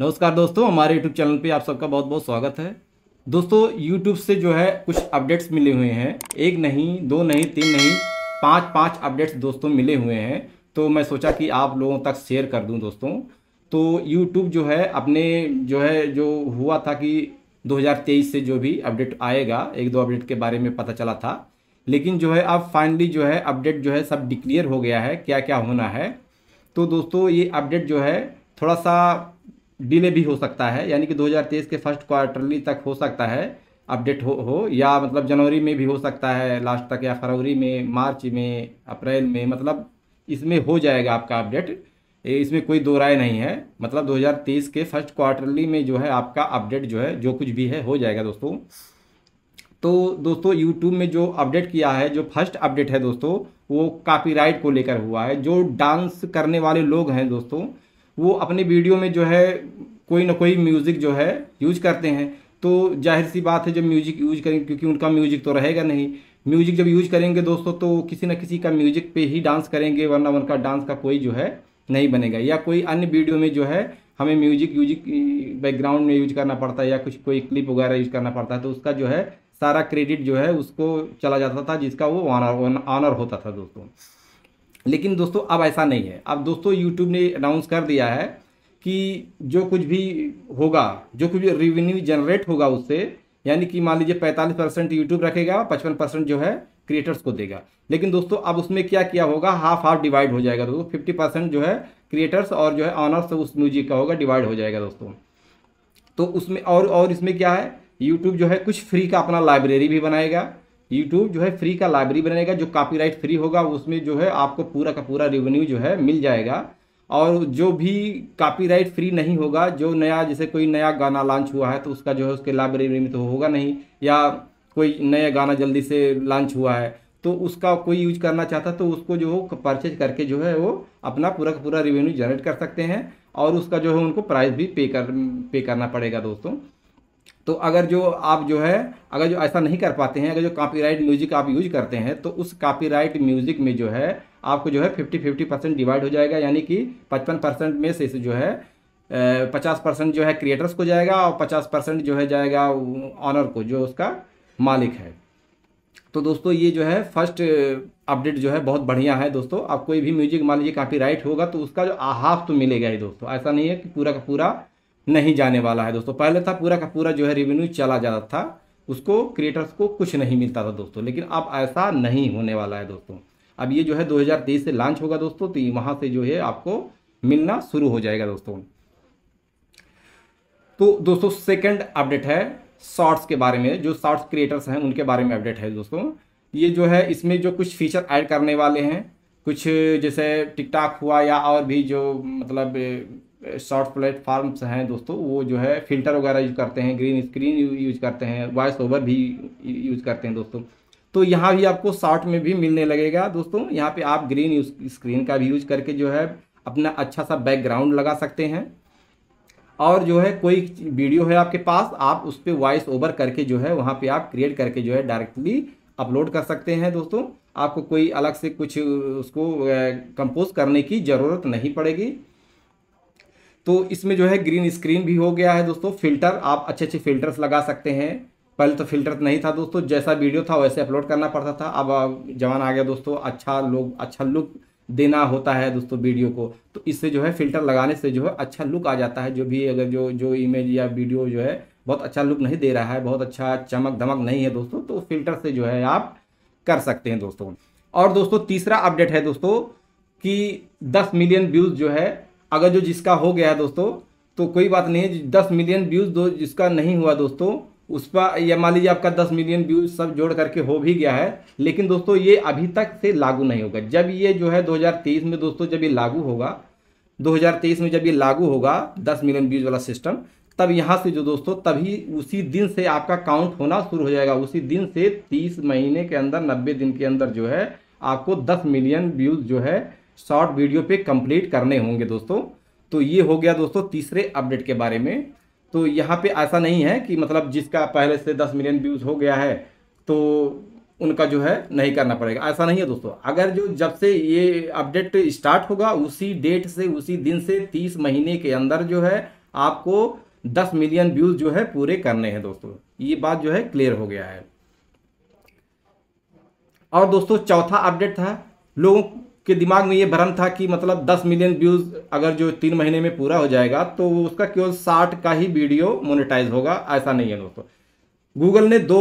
नमस्कार दोस्तों हमारे यूट्यूब चैनल पे आप सबका बहुत बहुत स्वागत है दोस्तों यूट्यूब से जो है कुछ अपडेट्स मिले हुए हैं एक नहीं दो नहीं तीन नहीं पाँच पाँच अपडेट्स दोस्तों मिले हुए हैं तो मैं सोचा कि आप लोगों तक शेयर कर दूँ दोस्तों तो यूट्यूब जो है अपने जो है जो हुआ था कि 2023 से जो भी अपडेट आएगा एक दो अपडेट के बारे में पता चला था लेकिन जो है अब फाइनली जो है अपडेट जो है सब डिक्लियर हो गया है क्या क्या होना है तो दोस्तों ये अपडेट जो है थोड़ा सा डिले भी हो सकता है यानी कि 2023 के फर्स्ट क्वार्टरली तक हो सकता है अपडेट हो हो या मतलब जनवरी में भी हो सकता है लास्ट तक या फरवरी में मार्च में अप्रैल में मतलब इसमें हो जाएगा आपका अपडेट इसमें कोई दो राय नहीं है मतलब 2023 के फर्स्ट क्वार्टरली में जो है आपका अपडेट जो है जो कुछ भी है हो जाएगा दोस्तों तो दोस्तों यूट्यूब में जो अपडेट किया है जो फर्स्ट अपडेट है दोस्तों वो कापी को लेकर हुआ है जो डांस करने वाले लोग हैं दोस्तों वो अपने वीडियो में जो है कोई ना कोई म्यूज़िक जो है यूज़ करते हैं तो जाहिर सी बात है जब म्यूज़िक यूज करेंगे क्योंकि उनका म्यूज़िक तो रहेगा नहीं म्यूज़िक जब यूज करेंगे दोस्तों तो किसी न किसी का म्यूज़िक पे ही डांस करेंगे वरना उनका डांस का कोई जो है नहीं बनेगा या कोई अन्य वीडियो में जो है हमें म्यूजिक यूजिक बैकग्राउंड में यूज करना पड़ता है या कुछ कोई क्लिप वगैरह यूज करना पड़ता है तो उसका जो है सारा क्रेडिट जो है उसको चला जाता था जिसका वो ऑनर ऑनर होता था दोस्तों लेकिन दोस्तों अब ऐसा नहीं है अब दोस्तों यूट्यूब ने अनाउंस कर दिया है कि जो कुछ भी होगा जो कुछ भी रेवेन्यू जनरेट होगा उससे यानी कि मान लीजिए पैंतालीस परसेंट यूट्यूब रखेगा पचपन परसेंट जो है क्रिएटर्स को देगा लेकिन दोस्तों अब उसमें क्या किया होगा हाफ हाफ डिवाइड हो जाएगा दोस्तों फिफ्टी परसेंट जो है क्रिएटर्स और जो है ऑनर्स तो उस म्यूजिक का होगा डिवाइड हो जाएगा दोस्तों तो उसमें और और इसमें क्या है यूट्यूब जो है कुछ फ्री का अपना लाइब्रेरी भी बनाएगा यूट्यूब जो है फ्री का लाइब्रेरी बनेगा जो कॉपीराइट फ्री होगा उसमें जो है आपको पूरा का पूरा रेवेन्यू जो है मिल जाएगा और जो भी कॉपीराइट फ्री नहीं होगा जो नया जैसे कोई नया गाना लॉन्च हुआ है तो उसका जो है उसके लाइब्रेरी में तो होगा नहीं या कोई नया गाना जल्दी से लॉन्च हुआ है तो उसका कोई यूज करना चाहता तो उसको जो परचेज करके जो है वो अपना पूरा का पूरा रेवेन्यू जनरेट कर सकते हैं और उसका जो है उनको प्राइस भी पे कर पे करना पड़ेगा दोस्तों तो अगर जो आप जो है अगर जो ऐसा नहीं कर पाते हैं अगर जो कॉपीराइट म्यूज़िक आप यूज करते हैं तो उस कॉपीराइट म्यूज़िक में जो है आपको जो है फिफ्टी फिफ्टी परसेंट डिवाइड हो जाएगा यानी कि पचपन परसेंट में से जो है पचास परसेंट जो है क्रिएटर्स को जाएगा और पचास परसेंट जो है जाएगा ऑनर को जो उसका मालिक है तो दोस्तों ये जो है फर्स्ट अपडेट जो है बहुत बढ़िया है दोस्तों आप कोई भी म्यूजिक मान लीजिए काफ़ी राइट होगा तो उसका जो हाफ तो मिलेगा ही दोस्तों ऐसा नहीं है कि पूरा का पूरा नहीं जाने वाला है दोस्तों पहले था पूरा का पूरा जो है रेवेन्यू चला जाता था उसको क्रिएटर्स को कुछ नहीं मिलता था दोस्तों लेकिन अब ऐसा नहीं होने वाला है दोस्तों अब ये जो है 2023 से लॉन्च होगा दोस्तों तो वहां से जो है आपको मिलना शुरू हो जाएगा दोस्तों तो दोस्तों सेकंड अपडेट है शॉर्ट्स के बारे में जो शॉर्ट्स क्रिएटर्स हैं उनके बारे में अपडेट है दोस्तों ये जो है इसमें जो कुछ फीचर ऐड करने वाले हैं कुछ जैसे टिकटॉक हुआ या और भी जो मतलब शॉर्ट प्लेटफॉर्म्स हैं दोस्तों वो जो है फ़िल्टर वगैरह यूज करते हैं ग्रीन स्क्रीन यूज करते हैं वॉइस ओवर भी यूज करते हैं दोस्तों तो यहाँ भी आपको शॉर्ट में भी मिलने लगेगा दोस्तों यहाँ पे आप ग्रीन स्क्रीन का भी यूज करके जो है अपना अच्छा सा बैकग्राउंड लगा सकते हैं और जो है कोई वीडियो है आपके पास आप उस पर वॉइस ओवर करके जो है वहाँ पर आप क्रिएट करके जो है डायरेक्टली अपलोड कर सकते हैं दोस्तों आपको कोई अलग से कुछ उसको कंपोज करने की ज़रूरत नहीं पड़ेगी तो इसमें जो है ग्रीन स्क्रीन भी हो गया है दोस्तों फिल्टर आप अच्छे अच्छे फिल्टर्स लगा सकते हैं पहले तो फिल्टर नहीं था दोस्तों जैसा वीडियो था वैसे अपलोड करना पड़ता था अब जवान आ गया दोस्तों अच्छा लोग अच्छा लुक देना होता है दोस्तों वीडियो को तो इससे जो है फिल्टर लगाने से जो है अच्छा लुक आ जाता है जो भी अगर जो जो इमेज या वीडियो जो है बहुत अच्छा लुक नहीं दे रहा है बहुत अच्छा चमक धमक नहीं है दोस्तों तो फिल्टर से जो है आप कर सकते हैं दोस्तों और दोस्तों तीसरा अपडेट है दोस्तों कि 10 मिलियन व्यूज़ जो है अगर जो जिसका हो गया दोस्तों तो कोई बात नहीं है दस मिलियन व्यूज़ दो जिसका नहीं हुआ दोस्तों उस पर या मान लीजिए आपका दस मिलियन व्यूज सब जोड़ करके हो भी गया है लेकिन दोस्तों ये अभी तक से लागू नहीं होगा जब ये जो है 2023 में दोस्तों जब ये लागू होगा 2023 में जब ये लागू होगा दस मिलियन व्यूज वाला सिस्टम तब यहाँ से जो दोस्तों तभी उसी दिन से आपका काउंट होना शुरू हो जाएगा उसी दिन से तीस महीने के अंदर नब्बे दिन के अंदर जो है आपको दस मिलियन व्यूज जो है शॉर्ट वीडियो पे कंप्लीट करने होंगे दोस्तों तो ये हो गया दोस्तों तीसरे अपडेट के बारे में तो यहाँ पे ऐसा नहीं है कि मतलब जिसका पहले से दस मिलियन व्यूज़ हो गया है तो उनका जो है नहीं करना पड़ेगा ऐसा नहीं है दोस्तों अगर जो जब से ये अपडेट स्टार्ट होगा उसी डेट से उसी दिन से तीस महीने के अंदर जो है आपको दस मिलियन व्यूज़ जो है पूरे करने हैं दोस्तों ये बात जो है क्लियर हो गया है और दोस्तों चौथा अपडेट था लोगों के दिमाग में ये भ्रम था कि मतलब 10 मिलियन व्यूज़ अगर जो तीन महीने में पूरा हो जाएगा तो उसका केवल 60 का ही वीडियो मोनेटाइज होगा ऐसा नहीं है दोस्तों गूगल ने दो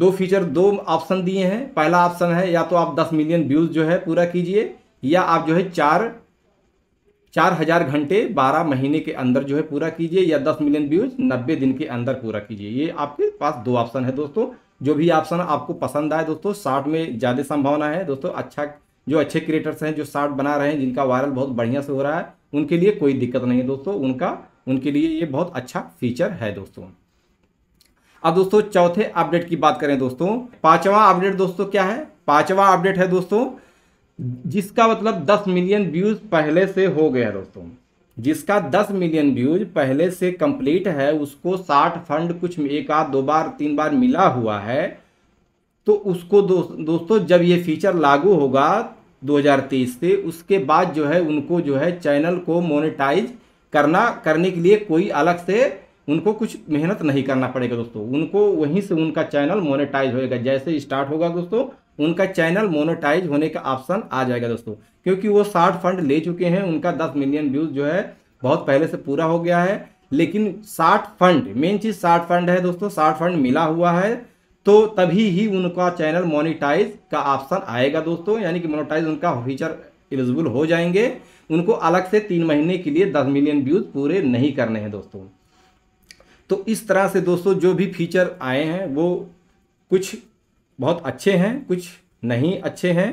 दो फीचर दो ऑप्शन दिए हैं पहला ऑप्शन है या तो आप 10 मिलियन व्यूज़ जो है पूरा कीजिए या आप जो है चार चार हज़ार घंटे बारह महीने के अंदर जो है पूरा कीजिए या दस मिलियन व्यूज नब्बे दिन के अंदर पूरा कीजिए ये आपके पास दो ऑप्शन है दोस्तों जो भी ऑप्शन आपको पसंद आए दोस्तों साठ में ज़्यादा संभावना है दोस्तों अच्छा जो अच्छे क्रिएटर्स हैं जो शार्ट बना रहे हैं जिनका वायरल बहुत बढ़िया से हो रहा है उनके लिए कोई दिक्कत नहीं है दोस्तों उनका उनके लिए ये बहुत अच्छा फीचर है दोस्तों अब दोस्तों चौथे अपडेट की बात करें दोस्तों पांचवा अपडेट दोस्तों क्या है पांचवा अपडेट है दोस्तों जिसका मतलब 10 मिलियन व्यूज पहले से हो गया दोस्तों जिसका 10 मिलियन व्यूज पहले से कंप्लीट है उसको साठ फंड कुछ एक आध दो बार तीन बार मिला हुआ है तो उसको दो, दोस्तों जब ये फीचर लागू होगा 2023 से उसके बाद जो है उनको जो है चैनल को मोनेटाइज करना करने के लिए कोई अलग से उनको कुछ मेहनत नहीं करना पड़ेगा दोस्तों उनको वहीं से उनका चैनल मोनेटाइज होएगा जैसे स्टार्ट होगा दोस्तों उनका चैनल मोनेटाइज होने का ऑप्शन आ जाएगा दोस्तों क्योंकि वो साठ फंड ले चुके हैं उनका दस मिलियन व्यूज़ जो है बहुत पहले से पूरा हो गया है लेकिन साठ फंड मेन चीज़ साठ फंड है दोस्तों साठ फंड मिला हुआ है तो तभी ही उनका चैनल मोनिटाइज का ऑप्शन आएगा दोस्तों यानी कि मोनिटाइज उनका फीचर एलिजिबल हो जाएंगे उनको अलग से तीन महीने के लिए दस मिलियन व्यूज़ पूरे नहीं करने हैं दोस्तों तो इस तरह से दोस्तों जो भी फीचर आए हैं वो कुछ बहुत अच्छे हैं कुछ नहीं अच्छे हैं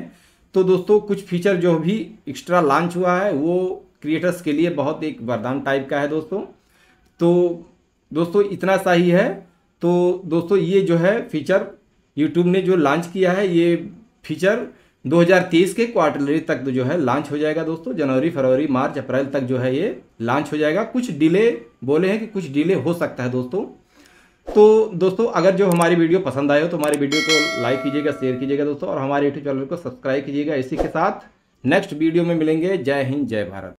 तो दोस्तों कुछ फीचर जो भी एक्स्ट्रा लॉन्च हुआ है वो क्रिएटर्स के लिए बहुत एक वरदान टाइप का है दोस्तों तो दोस्तों इतना सा ही है तो दोस्तों ये जो है फीचर यूट्यूब ने जो लॉन्च किया है ये फीचर 2023 के क्वार्टरली तक जो है लॉन्च हो जाएगा दोस्तों जनवरी फरवरी मार्च अप्रैल तक जो है ये लॉन्च हो जाएगा कुछ डिले बोले हैं कि कुछ डिले हो सकता है दोस्तों तो दोस्तों अगर जो हमारी वीडियो पसंद आए हो तो हमारी वीडियो को लाइक कीजिएगा शेयर कीजिएगा दोस्तों और हमारे यूट्यूब चैनल को सब्सक्राइब कीजिएगा इसी के साथ नेक्स्ट वीडियो में मिलेंगे जय हिंद जय भारत